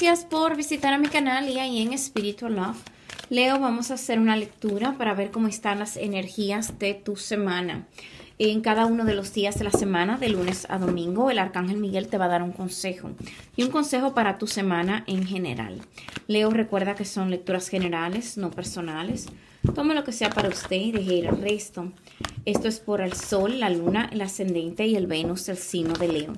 gracias por visitar a mi canal y ahí en Spiritual Love. Leo, vamos a hacer una lectura para ver cómo están las energías de tu semana. En cada uno de los días de la semana, de lunes a domingo, el Arcángel Miguel te va a dar un consejo y un consejo para tu semana en general. Leo, recuerda que son lecturas generales, no personales. Tome lo que sea para usted y deje el resto. Esto es por el Sol, la Luna, el Ascendente y el Venus, el signo de Leo.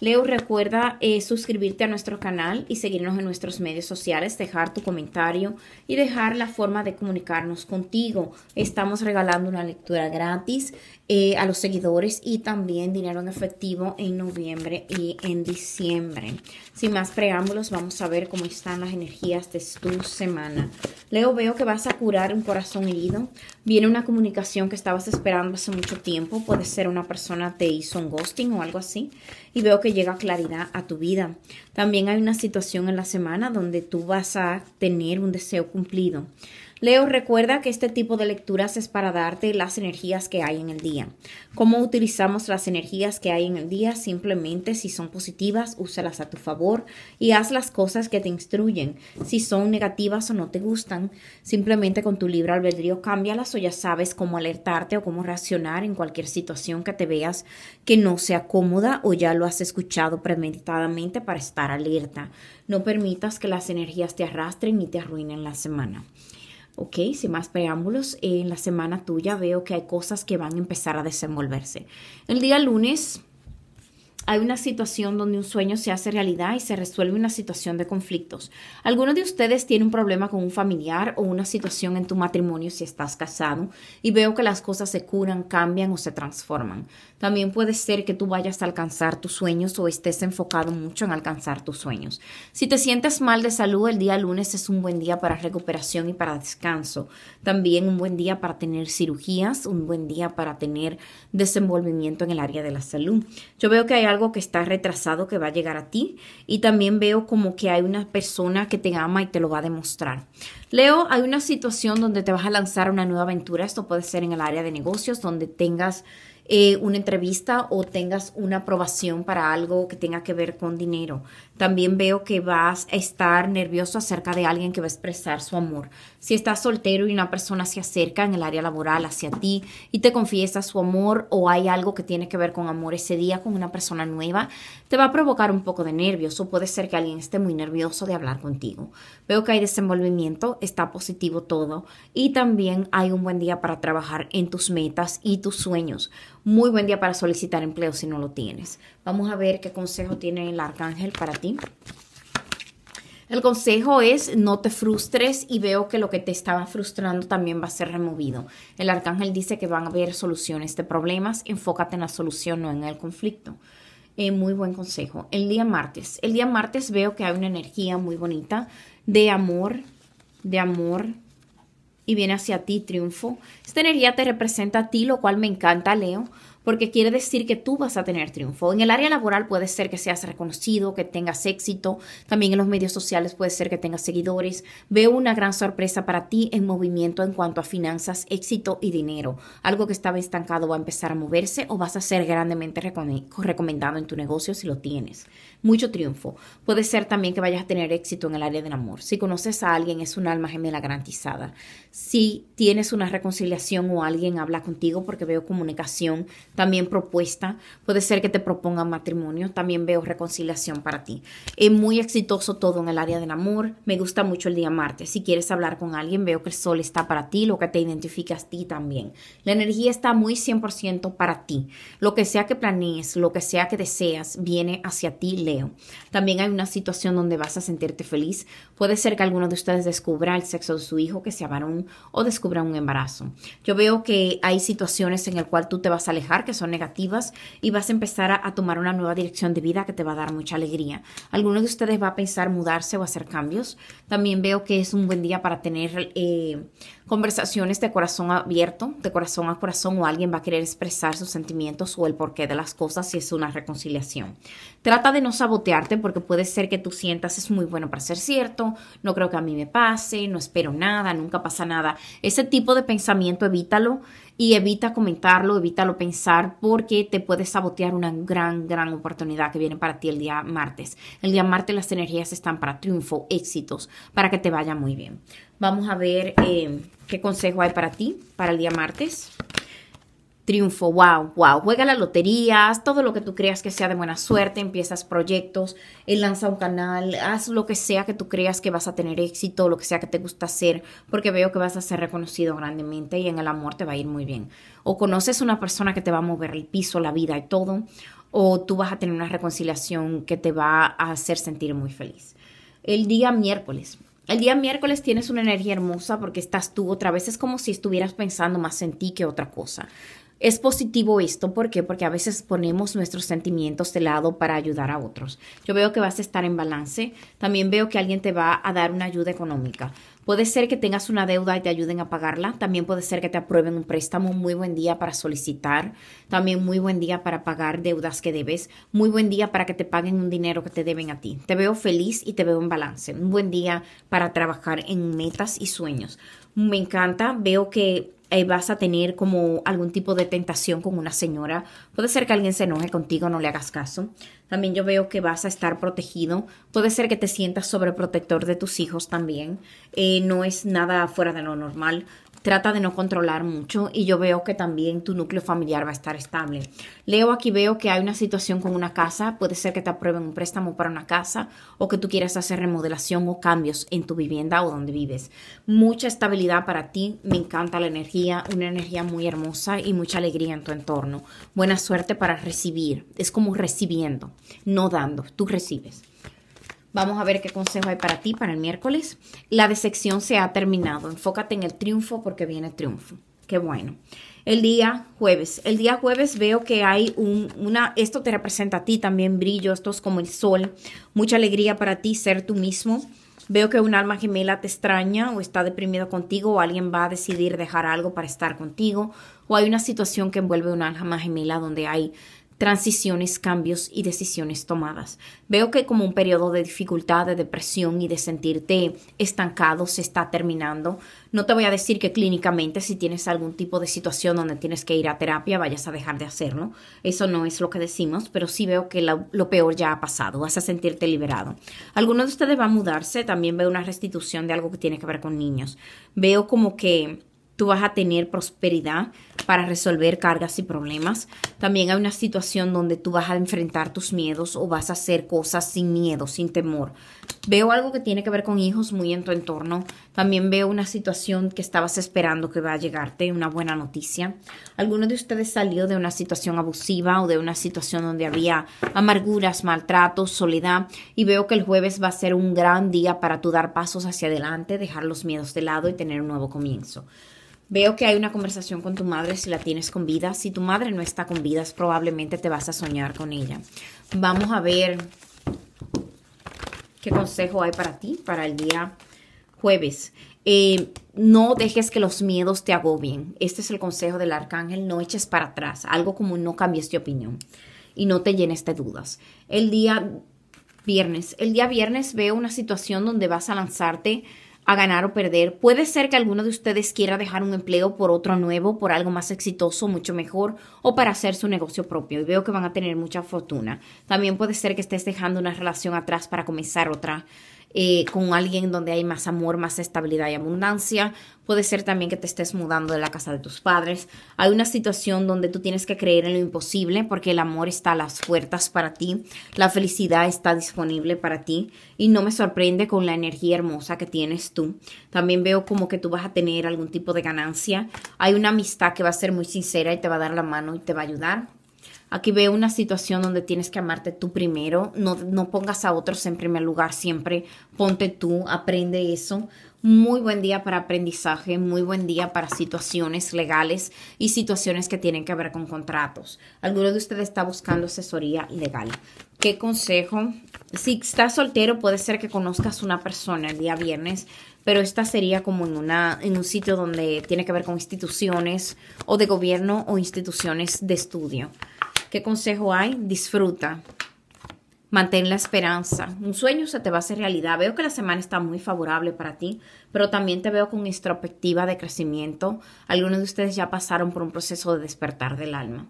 Leo, recuerda eh, suscribirte a nuestro canal y seguirnos en nuestros medios sociales, dejar tu comentario y dejar la forma de comunicarnos contigo. Estamos regalando una lectura gratis eh, a los seguidores y también dinero en efectivo en noviembre y en diciembre. Sin más preámbulos, vamos a ver cómo están las energías de tu semana. Leo, veo que vas a curar un corazón herido. Viene una comunicación que estabas esperando hace mucho tiempo. Puede ser una persona te hizo un ghosting o algo así y veo que llega claridad a tu vida. También hay una situación en la semana donde tú vas a tener un deseo cumplido. Leo recuerda que este tipo de lecturas es para darte las energías que hay en el día. ¿Cómo utilizamos las energías que hay en el día? Simplemente si son positivas, úsalas a tu favor y haz las cosas que te instruyen. Si son negativas o no te gustan, simplemente con tu libre albedrío cámbialas o ya sabes cómo alertarte o cómo reaccionar en cualquier situación que te veas que no sea cómoda o ya lo has escuchado premeditadamente para estar alerta. No permitas que las energías te arrastren y te arruinen la semana. Ok, sin más preámbulos, en la semana tuya veo que hay cosas que van a empezar a desenvolverse. El día lunes hay una situación donde un sueño se hace realidad y se resuelve una situación de conflictos. Algunos de ustedes tiene un problema con un familiar o una situación en tu matrimonio si estás casado y veo que las cosas se curan, cambian o se transforman. También puede ser que tú vayas a alcanzar tus sueños o estés enfocado mucho en alcanzar tus sueños. Si te sientes mal de salud, el día lunes es un buen día para recuperación y para descanso. También un buen día para tener cirugías, un buen día para tener desenvolvimiento en el área de la salud. Yo veo que hay que está retrasado que va a llegar a ti y también veo como que hay una persona que te ama y te lo va a demostrar. Leo, hay una situación donde te vas a lanzar una nueva aventura. Esto puede ser en el área de negocios, donde tengas eh, una entrevista o tengas una aprobación para algo que tenga que ver con dinero. También veo que vas a estar nervioso acerca de alguien que va a expresar su amor. Si estás soltero y una persona se acerca en el área laboral hacia ti y te confiesa su amor o hay algo que tiene que ver con amor ese día con una persona nueva, te va a provocar un poco de nervios o puede ser que alguien esté muy nervioso de hablar contigo. Veo que hay desenvolvimiento está positivo todo. Y también hay un buen día para trabajar en tus metas y tus sueños. Muy buen día para solicitar empleo si no lo tienes. Vamos a ver qué consejo tiene el arcángel para ti. El consejo es no te frustres y veo que lo que te estaba frustrando también va a ser removido. El arcángel dice que van a haber soluciones de problemas, enfócate en la solución, no en el conflicto. Eh, muy buen consejo. El día martes. El día martes veo que hay una energía muy bonita de amor, de amor y viene hacia ti triunfo. Esta energía te representa a ti, lo cual me encanta, Leo, porque quiere decir que tú vas a tener triunfo. En el área laboral puede ser que seas reconocido, que tengas éxito, también en los medios sociales puede ser que tengas seguidores. Veo una gran sorpresa para ti en movimiento en cuanto a finanzas, éxito y dinero. Algo que estaba estancado va a empezar a moverse o vas a ser grandemente recomendado en tu negocio si lo tienes. Mucho triunfo. Puede ser también que vayas a tener éxito en el área del amor. Si conoces a alguien, es un alma gemela garantizada. Si tienes una reconciliación o alguien habla contigo porque veo comunicación también propuesta, puede ser que te propongan matrimonio, también veo reconciliación para ti. Es muy exitoso todo en el área del amor, me gusta mucho el día martes, si quieres hablar con alguien veo que el sol está para ti, lo que te identifica a ti también. La energía está muy 100% para ti, lo que sea que planees, lo que sea que deseas, viene hacia ti, Leo. También hay una situación donde vas a sentirte feliz, puede ser que alguno de ustedes descubra el sexo de su hijo, que sea varón, o descubra un embarazo. Yo veo que hay situaciones en el cual tú te vas a alejar, que son negativas y vas a empezar a, tomar una nueva dirección de vida que te va a dar mucha alegría. Algunos de ustedes va a pensar mudarse o hacer cambios. También veo que es un buen día para tener eh, conversaciones de corazón abierto, de corazón a corazón, o alguien va a querer expresar sus sentimientos o el porqué de las cosas si es una reconciliación. Trata de no sabotearte porque puede ser que tú sientas es muy bueno para ser cierto, no creo que a mí me pase, no espero nada, nunca pasa nada. Ese tipo de pensamiento evítalo y evita comentarlo, evítalo pensar porque te puede sabotear una gran, gran oportunidad que viene para ti el día martes. El día martes las energías están para triunfo, éxitos, para que te vaya muy bien. Vamos a ver eh, qué consejo hay para ti para el día martes triunfo, wow, wow, juega la lotería, haz todo lo que tú creas que sea de buena suerte, empiezas proyectos, eh, lanza un canal, haz lo que sea que tú creas que vas a tener éxito, lo que sea que te gusta hacer, porque veo que vas a ser reconocido grandemente y en el amor te va a ir muy bien. O conoces una persona que te va a mover el piso, la vida y todo, o tú vas a tener una reconciliación que te va a hacer sentir muy feliz. El día miércoles, el día miércoles tienes una energía hermosa porque estás tú otra vez. Es como si estuvieras pensando más en ti que otra cosa. Es positivo esto, ¿por qué? Porque a veces ponemos nuestros sentimientos de lado para ayudar a otros. Yo veo que vas a estar en balance, también veo que alguien te va a dar una ayuda económica. Puede ser que tengas una deuda y te ayuden a pagarla, también puede ser que te aprueben un préstamo, muy buen día para solicitar, también muy buen día para pagar deudas que debes, muy buen día para que te paguen un dinero que te deben a ti. Te veo feliz y te veo en balance, un buen día para trabajar en metas y sueños. Me encanta, veo que eh, vas a tener como algún tipo de tentación con una señora. Puede ser que alguien se enoje contigo, no le hagas caso. También yo veo que vas a estar protegido. Puede ser que te sientas sobreprotector de tus hijos también. Eh, no es nada fuera de lo normal trata de no controlar mucho y yo veo que también tu núcleo familiar va a estar estable. Leo, aquí veo que hay una situación con una casa, puede ser que te aprueben un préstamo para una casa o que tú quieras hacer remodelación o cambios en tu vivienda o donde vives. Mucha estabilidad para ti, me encanta la energía, una energía muy hermosa y mucha alegría en tu entorno. Buena suerte para recibir, es como recibiendo, no dando, tú recibes. Vamos a ver qué consejo hay para ti para el miércoles. La decepción se ha terminado. Enfócate en el triunfo porque viene triunfo. Qué bueno. El día jueves. El día jueves veo que hay una, esto te representa a ti también, brillo, esto es como el sol. Mucha alegría para ti ser tú mismo. Veo que un alma gemela te extraña o está deprimido contigo o alguien va a decidir dejar algo para estar contigo o hay una situación que envuelve un alma gemela donde hay transiciones, cambios y decisiones tomadas. Veo que como un periodo de dificultad, de depresión y de sentirte estancado se está terminando. No te voy a decir que clínicamente si tienes algún tipo de situación donde tienes que ir a terapia vayas a dejar de hacerlo. Eso no es lo que decimos, pero sí veo que lo, peor ya ha pasado. Vas a sentirte liberado. Alguno de ustedes va a mudarse. También veo una restitución de algo que tiene que ver con niños. Veo como que tú vas a tener prosperidad para resolver cargas y problemas. También hay una situación donde tú vas a enfrentar tus miedos o vas a hacer cosas sin miedo, sin temor. Veo algo que tiene que ver con hijos muy en tu entorno. También veo una situación que estabas esperando que va a llegarte, una buena noticia. Alguno de ustedes salió de una situación abusiva o de una situación donde había amarguras, maltratos, soledad y veo que el jueves va a ser un gran día para tú dar pasos hacia adelante, dejar los miedos de lado y tener un nuevo comienzo. Veo que hay una conversación con tu madre si la tienes con vida. Si tu madre no está con vida, probablemente te vas a soñar con ella. Vamos a ver qué consejo hay para ti para el día jueves. Eh, no dejes que los miedos te agobien. Este es el consejo del arcángel. No eches para atrás. Algo como no cambies de opinión y no te llenes de dudas. El día viernes. El día viernes veo una situación donde vas a lanzarte a ganar o perder. Puede ser que alguno de ustedes quiera dejar un empleo por otro nuevo, por algo más exitoso, mucho mejor, o para hacer su negocio propio. Y veo que van a tener mucha fortuna. También puede ser que estés dejando una relación atrás para comenzar otra. Eh, con alguien donde hay más amor, más estabilidad y abundancia. Puede ser también que te estés mudando de la casa de tus padres. Hay una situación donde tú tienes que creer en lo imposible porque el amor está a las puertas para ti, la felicidad está disponible para ti y no me sorprende con la energía hermosa que tienes tú. También veo como que tú vas a tener algún tipo de ganancia. Hay una amistad que va a ser muy sincera y te va a dar la mano y te va a ayudar. Aquí veo una situación donde tienes que amarte tú primero, no, pongas a otros en primer lugar siempre, ponte tú, aprende eso. Muy buen día para aprendizaje, muy buen día para situaciones legales y situaciones que tienen que ver con contratos. Alguno de ustedes está buscando asesoría legal. ¿Qué consejo? Si estás soltero, puede ser que conozcas una persona el día viernes, pero esta sería como en, una, en un sitio donde tiene que ver con instituciones o de gobierno o instituciones de estudio. ¿Qué consejo hay? Disfruta. Mantén la esperanza. Un sueño se te va a hacer realidad. Veo que la semana está muy favorable para ti, pero también te veo con introspectiva de crecimiento. Algunos de ustedes ya pasaron por un proceso de despertar del alma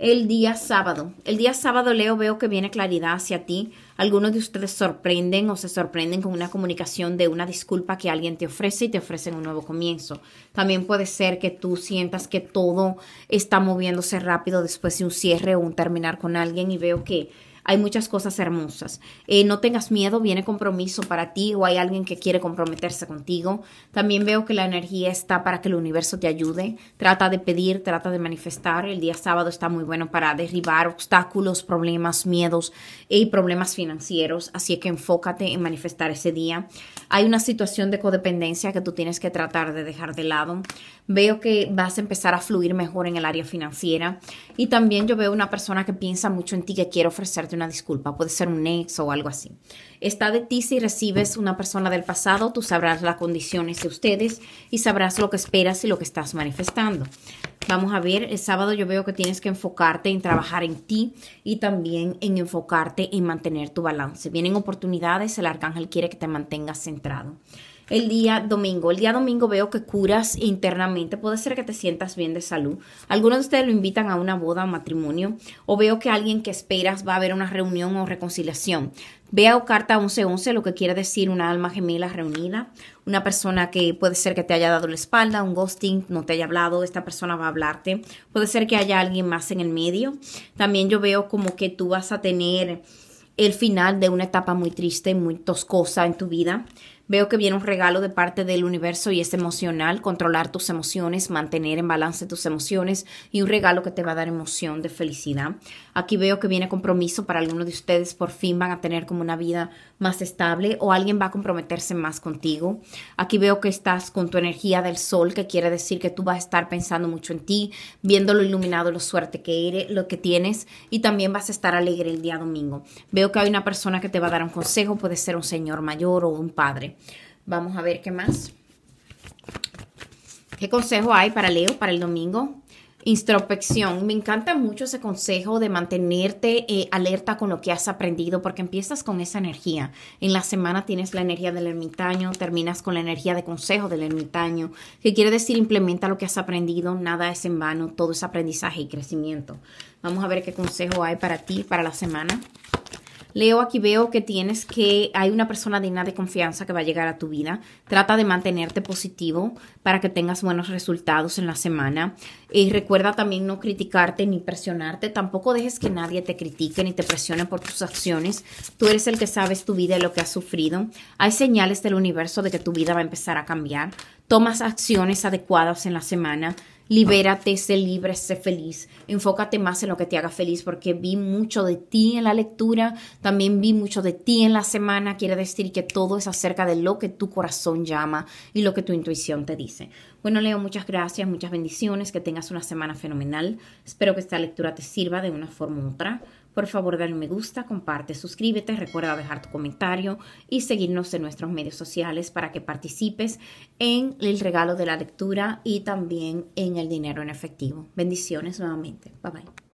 el día sábado. El día sábado, Leo, veo que viene claridad hacia ti. Algunos de ustedes sorprenden o se sorprenden con una comunicación de una disculpa que alguien te ofrece y te ofrecen un nuevo comienzo. También puede ser que tú sientas que todo está moviéndose rápido después de un cierre o un terminar con alguien y veo que hay muchas cosas hermosas. Eh, no tengas miedo, viene compromiso para ti o hay alguien que quiere comprometerse contigo. También veo que la energía está para que el universo te ayude. Trata de pedir, trata de manifestar. El día sábado está muy bueno para derribar obstáculos, problemas, miedos eh, y problemas financieros. Así que enfócate en manifestar ese día. Hay una situación de codependencia que tú tienes que tratar de dejar de lado. Veo que vas a empezar a fluir mejor en el área financiera. Y también yo veo una persona que piensa mucho en ti, que quiere ofrecerte una disculpa, puede ser un ex o algo así. Está de ti si recibes una persona del pasado, tú sabrás las condiciones de ustedes y sabrás lo que esperas y lo que estás manifestando. Vamos a ver, el sábado yo veo que tienes que enfocarte en trabajar en ti y también en enfocarte en mantener tu balance. Vienen oportunidades, el arcángel quiere que te mantengas centrado el día domingo. El día domingo veo que curas internamente, puede ser que te sientas bien de salud. Algunos de ustedes lo invitan a una boda o matrimonio, o veo que alguien que esperas va a haber una reunión o reconciliación. Veo carta 1111, lo que quiere decir una alma gemela reunida, una persona que puede ser que te haya dado la espalda, un ghosting, no te haya hablado, esta persona va a hablarte. Puede ser que haya alguien más en el medio. También yo veo como que tú vas a tener el final de una etapa muy triste, muy toscosa en tu vida. Veo que viene un regalo de parte del universo y es emocional, controlar tus emociones, mantener en balance tus emociones y un regalo que te va a dar emoción de felicidad. Aquí veo que viene compromiso para alguno de ustedes, por fin van a tener como una vida más estable o alguien va a comprometerse más contigo. Aquí veo que estás con tu energía del sol, que quiere decir que tú vas a estar pensando mucho en ti, viendo lo iluminado, lo suerte que eres, lo que tienes y también vas a estar alegre el día domingo. Veo que hay una persona que te va a dar un consejo, puede ser un señor mayor o un padre. Vamos a ver qué más. ¿Qué consejo hay para Leo para el domingo? Introspección. Me encanta mucho ese consejo de mantenerte eh, alerta con lo que has aprendido, porque empiezas con esa energía. En la semana tienes la energía del ermitaño, terminas con la energía de consejo del ermitaño, que quiere decir implementa lo que has aprendido, nada es en vano, todo es aprendizaje y crecimiento. Vamos a ver qué consejo hay para ti para la semana. Leo, aquí veo que tienes que hay una persona digna de confianza que va a llegar a tu vida. Trata de mantenerte positivo para que tengas buenos resultados en la semana. Y eh, recuerda también no criticarte ni presionarte. Tampoco dejes que nadie te critique ni te presione por tus acciones. Tú eres el que sabes tu vida y lo que has sufrido. Hay señales del universo de que tu vida va a empezar a cambiar. Tomas acciones adecuadas en la semana libérate, sé libre, sé feliz, enfócate más en lo que te haga feliz, porque vi mucho de ti en la lectura, también vi mucho de ti en la semana, quiere decir que todo es acerca de lo que tu corazón llama y lo que tu intuición te dice. Bueno, Leo, muchas gracias, muchas bendiciones, que tengas una semana fenomenal, espero que esta lectura te sirva de una forma u otra. Por favor, dale me gusta, comparte, suscríbete, recuerda dejar tu comentario y seguirnos en nuestros medios sociales para que participes en el regalo de la lectura y también en el dinero en efectivo. Bendiciones nuevamente. Bye bye.